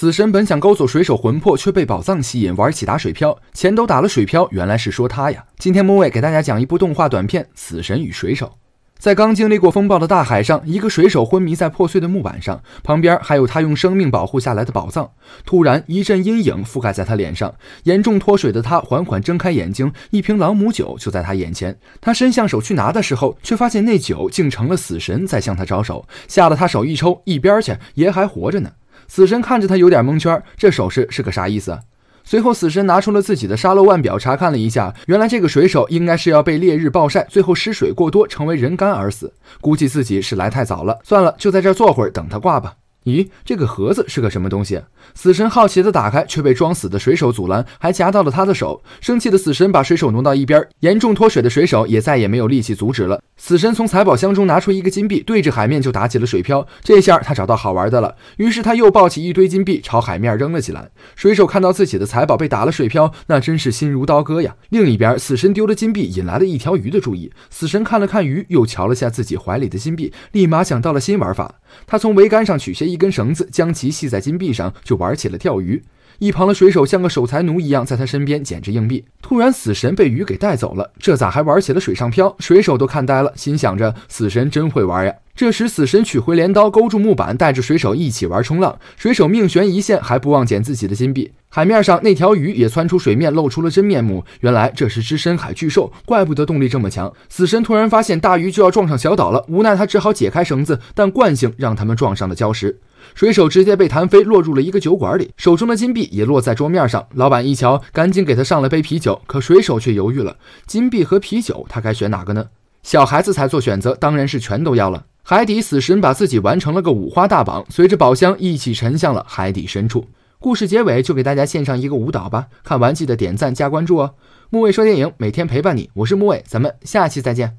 死神本想勾走水手魂魄，却被宝藏吸引，玩起打水漂，钱都打了水漂，原来是说他呀。今天木卫给大家讲一部动画短片《死神与水手》。在刚经历过风暴的大海上，一个水手昏迷在破碎的木板上，旁边还有他用生命保护下来的宝藏。突然一阵阴影覆盖在他脸上，严重脱水的他缓缓睁开眼睛，一瓶朗姆酒就在他眼前。他伸向手去拿的时候，却发现那酒竟成了死神在向他招手，吓得他手一抽，一边去，爷还活着呢。死神看着他，有点蒙圈，这手势是个啥意思？随后，死神拿出了自己的沙漏腕表，查看了一下，原来这个水手应该是要被烈日暴晒，最后失水过多，成为人干而死。估计自己是来太早了，算了，就在这坐会儿，等他挂吧。咦，这个盒子是个什么东西？死神好奇的打开，却被装死的水手阻拦，还夹到了他的手。生气的死神把水手挪到一边，严重脱水的水手也再也没有力气阻止了。死神从财宝箱中拿出一个金币，对着海面就打起了水漂。这下他找到好玩的了。于是他又抱起一堆金币，朝海面扔了起来。水手看到自己的财宝被打了水漂，那真是心如刀割呀。另一边，死神丢了金币，引来了一条鱼的注意。死神看了看鱼，又瞧了下自己怀里的金币，立马想到了新玩法。他从桅杆上取下一根绳子，将其系在金币上，就玩起了钓鱼。一旁的水手像个守财奴一样，在他身边捡着硬币。突然，死神被鱼给带走了，这咋还玩起了水上漂？水手都看呆了，心想着死神真会玩呀。这时，死神取回镰刀，勾住木板，带着水手一起玩冲浪。水手命悬一线，还不忘捡自己的金币。海面上那条鱼也窜出水面，露出了真面目。原来这是只深海巨兽，怪不得动力这么强。死神突然发现大鱼就要撞上小岛了，无奈他只好解开绳子，但惯性让他们撞上了礁石。水手直接被弹飞，落入了一个酒馆里，手中的金币也落在桌面上。老板一瞧，赶紧给他上了杯啤酒，可水手却犹豫了：金币和啤酒，他该选哪个呢？小孩子才做选择，当然是全都要了。海底死神把自己玩成了个五花大绑，随着宝箱一起沉向了海底深处。故事结尾就给大家献上一个舞蹈吧，看完记得点赞加关注哦。木卫说电影每天陪伴你，我是木卫，咱们下期再见。